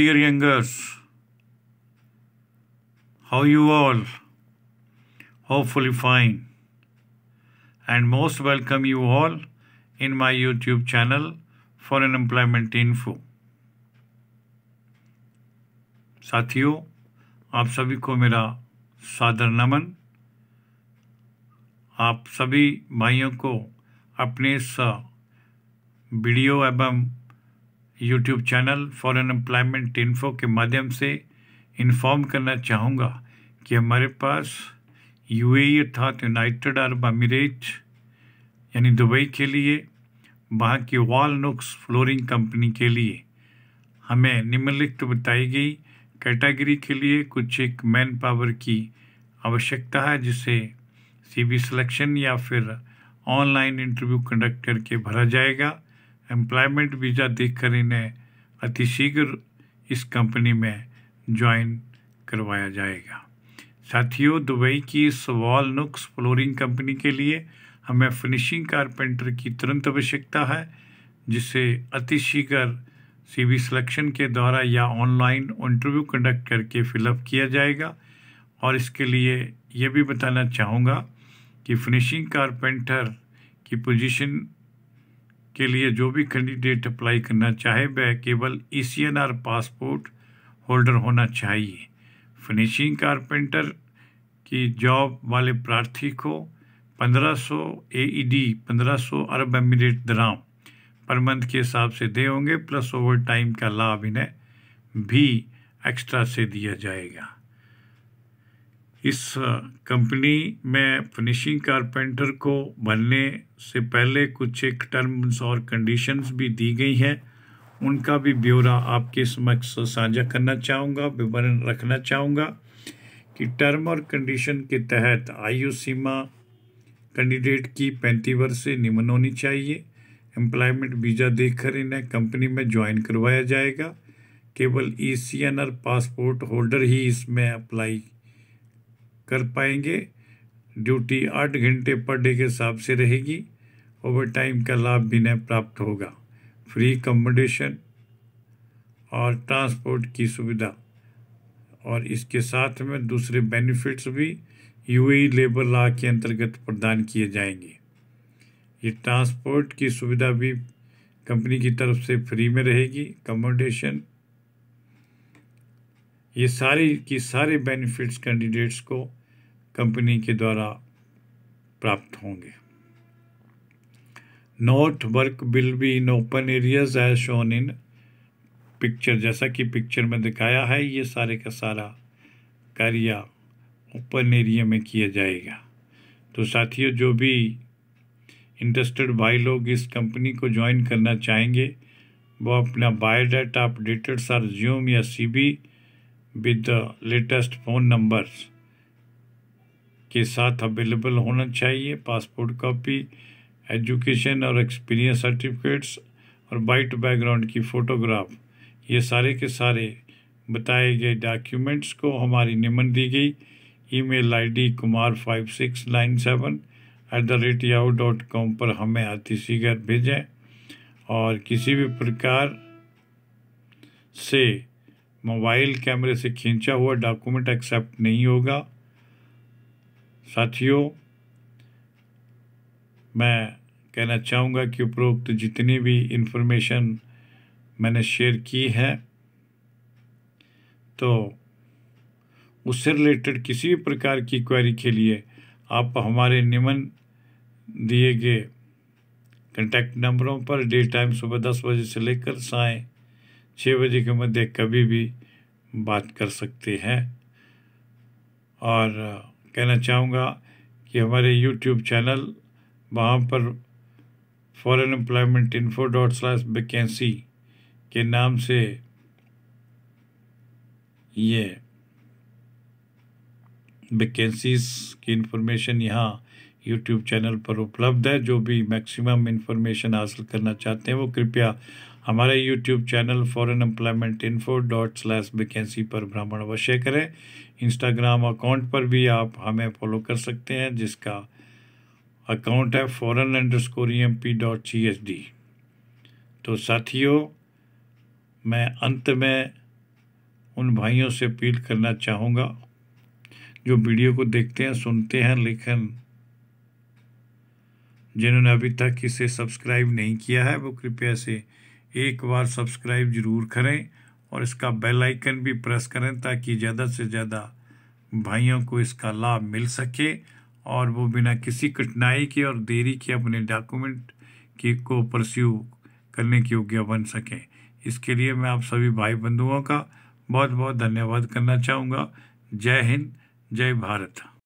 dear youngers. How you all? Hopefully fine. And most welcome you all in my YouTube channel for an employment info. साथियों आप सभी को मेरा सादर नमन आप सभी भाइयों को अपने इस वीडियो एवं YouTube channel for unemployment info के माध्यम से इन्फॉर्म करना चाहूँगा कि हमारे पास यू e अर्थात यूनाइटेड अरब अमीरेट यानी दुबई के लिए वहाँ की वॉल नुक्स फ्लोरिंग कंपनी के लिए हमें निम्नलिखित बताई गई कैटेगरी के लिए कुछ एक मैन पावर की आवश्यकता है जिसे बी सिलेक्शन या फिर ऑनलाइन इंटरव्यू कंडक्ट करके भरा जाएगा एम्प्लॉयमेंट वीज़ा देखकर इन्हें अतिशीघ्र इस कंपनी में ज्वाइन करवाया जाएगा साथियों दुबई की सवाल नुक्स फ्लोरिंग कंपनी के लिए हमें फिनिशिंग कारपेंटर की तुरंत आवश्यकता है जिसे अतिशीघ्र सीवी सिलेक्शन के द्वारा या ऑनलाइन इंटरव्यू कंडक्ट करके फिलअप किया जाएगा और इसके लिए ये भी बताना चाहूँगा कि फिनिशिंग कारपेंटर की पोजीशन के लिए जो भी कैंडिडेट अप्लाई करना चाहे वह केवल ई पासपोर्ट होल्डर होना चाहिए फिनिशिंग कारपेंटर की जॉब वाले प्रार्थी को 1500 सौ ए डी e पंद्रह अरब अमीरेट दराम पर मंथ के हिसाब से दे होंगे प्लस ओवर टाइम का लाभ इन्हें भी एक्स्ट्रा से दिया जाएगा इस कंपनी में फिनिशिंग कारपेंटर को बनने से पहले कुछ एक टर्म्स और कंडीशंस भी दी गई हैं उनका भी ब्यौरा आपके समक्ष साझा करना चाहूँगा विवरण रखना चाहूँगा कि टर्म और कंडीशन के तहत आयु सीमा कैंडिडेट की पैंतीस वर्ष से निम्न होनी चाहिए एम्प्लॉयमेंट वीज़ा देखकर इन्हें कंपनी में ज्वाइन करवाया जाएगा केवल E C N R passport holder ही इसमें अप्लाई कर पाएंगे ड्यूटी आठ घंटे पर डे के हिसाब से रहेगी ओवर टाइम का लाभ भी इन्हें प्राप्त होगा फ्री कम्बोडेशन और ट्रांसपोर्ट की सुविधा और इसके साथ में दूसरे बेनिफिट्स भी यूएई लेबर लॉ के अंतर्गत प्रदान किए जाएंगे ये ट्रांसपोर्ट की सुविधा भी कंपनी की तरफ से फ्री में रहेगी कमोडेशन ये सारी की सारे बेनिफिट्स कैंडिडेट्स को कंपनी के द्वारा प्राप्त होंगे note work will be in open areas as shown in picture जैसा कि पिक्चर में दिखाया है ये सारे का सारा कार्य ओपन एरिया में किया जाएगा तो साथियों जो भी इंटरेस्टेड भाई लोग इस कंपनी को ज्वाइन करना चाहेंगे वो अपना बायोडाटा अपडेटेड सर ज्यूम या C V with the latest phone numbers के साथ अवेलेबल होना चाहिए पासपोर्ट कॉपी एजुकेशन और एक्सपीरियंस सर्टिफिकेट्स और वाइट बैकग्राउंड की फ़ोटोग्राफ ये सारे के सारे बताए गए डॉक्यूमेंट्स को हमारी निमन दी गई email ID Kumar five six nine seven eight the rate Yahoo dot com पर हमें अतिशीघ्र भेजें और किसी भी प्रकार से मोबाइल कैमरे से खींचा हुआ डॉक्यूमेंट एक्सेप्ट नहीं होगा साथियों मैं कहना चाहूँगा कि उपरोक्त जितनी भी इन्फॉर्मेशन मैंने शेयर की है तो उससे रिलेटेड किसी भी प्रकार की क्वेरी के लिए आप हमारे निमन दिए गए कंटैक्ट नंबरों पर डे टाइम सुबह दस बजे से लेकर साय छः बजे के मध्य कभी भी बात कर सकते हैं और कहना चाहूँगा कि हमारे YouTube चैनल वहाँ पर foreign employment info dot slash vacancy के नाम से ये वैकेंसीज की इन्फॉर्मेशन यहाँ यूट्यूब चैनल पर उपलब्ध है जो भी मैक्सिमम इन्फॉर्मेशन हासिल करना चाहते हैं वो कृपया हमारे YouTube channel foreign employment info dot slash vacancy पर भ्रमण अवश्य करें इंस्टाग्राम अकाउंट पर भी आप हमें फॉलो कर सकते हैं जिसका अकाउंट है foreign underscore M P dot C D तो साथियों मैं अंत में उन भाइयों से अपील करना चाहूँगा जो वीडियो को देखते हैं सुनते हैं लेकिन जिन्होंने अभी तक इसे सब्सक्राइब नहीं किया है वो कृपया से एक बार सब्सक्राइब ज़रूर करें और इसका बेल आइकन भी प्रेस करें ताकि ज़्यादा से ज़्यादा भाइयों को इसका लाभ मिल सके और वो बिना किसी कठिनाई के और देरी के अपने डॉक्यूमेंट की को परस्यू करने के योग्य बन सकें इसके लिए मैं आप सभी भाई बंधुओं का बहुत बहुत धन्यवाद करना चाहूँगा जय हिंद जय भारत